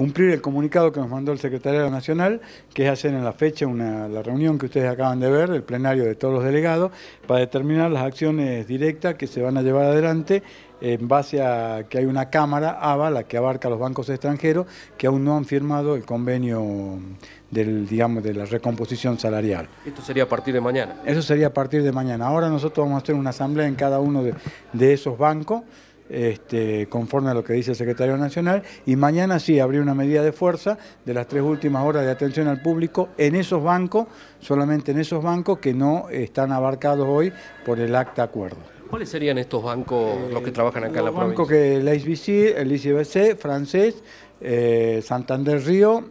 cumplir el comunicado que nos mandó el secretario nacional, que es hacer en la fecha una, la reunión que ustedes acaban de ver, el plenario de todos los delegados, para determinar las acciones directas que se van a llevar adelante en base a que hay una cámara, ABA, la que abarca los bancos extranjeros, que aún no han firmado el convenio del, digamos, de la recomposición salarial. ¿Esto sería a partir de mañana? Eso sería a partir de mañana. Ahora nosotros vamos a hacer una asamblea en cada uno de, de esos bancos. Este, conforme a lo que dice el secretario nacional, y mañana sí habría una medida de fuerza de las tres últimas horas de atención al público en esos bancos, solamente en esos bancos que no están abarcados hoy por el acta acuerdo. ¿Cuáles serían estos bancos eh, los que trabajan acá en la provincia? que el ICBC, el ICBC, Francés, eh, Santander Río,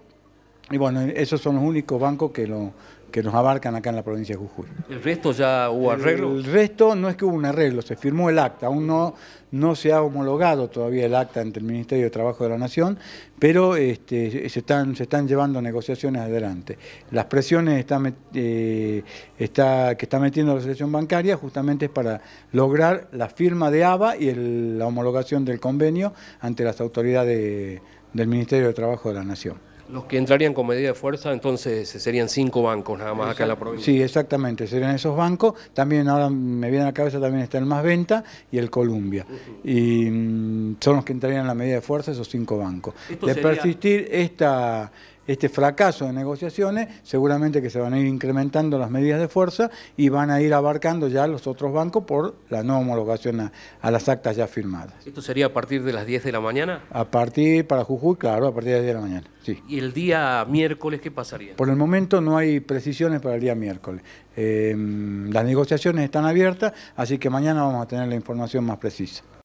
y bueno, esos son los únicos bancos que lo, que nos abarcan acá en la provincia de Jujuy. ¿El resto ya hubo arreglo? El, resto no es que hubo un arreglo, se firmó el acta, aún no, no se ha homologado todavía el acta ante el Ministerio de Trabajo de la Nación, pero este, se, están, se están llevando negociaciones adelante. Las presiones está, eh, está, que está metiendo la selección bancaria justamente es para lograr la firma de ABA y la homologación del convenio ante las autoridades del Ministerio de Trabajo de la Nación. Los que entrarían con medida de fuerza, entonces eh, serían cinco bancos nada más acá en la provincia. Sí, exactamente, serían esos bancos. También ahora me viene a la cabeza, también está el Más Venta y el Columbia. Y mm, son los que entrarían en la medida de fuerza esos cinco bancos. de persistir esta este fracaso de negociaciones, seguramente que se van a ir incrementando las medidas de fuerza y van a ir abarcando ya los otros bancos por la no homologación a, las actas ya firmadas. ¿Esto sería a partir de las 10 de la mañana? A partir, para Jujuy, claro, a partir de las 10 de la mañana, sí. ¿Y el día miércoles qué pasaría? Por el momento no hay precisiones para el día miércoles. Eh, las negociaciones están abiertas, así que mañana vamos a tener la información más precisa.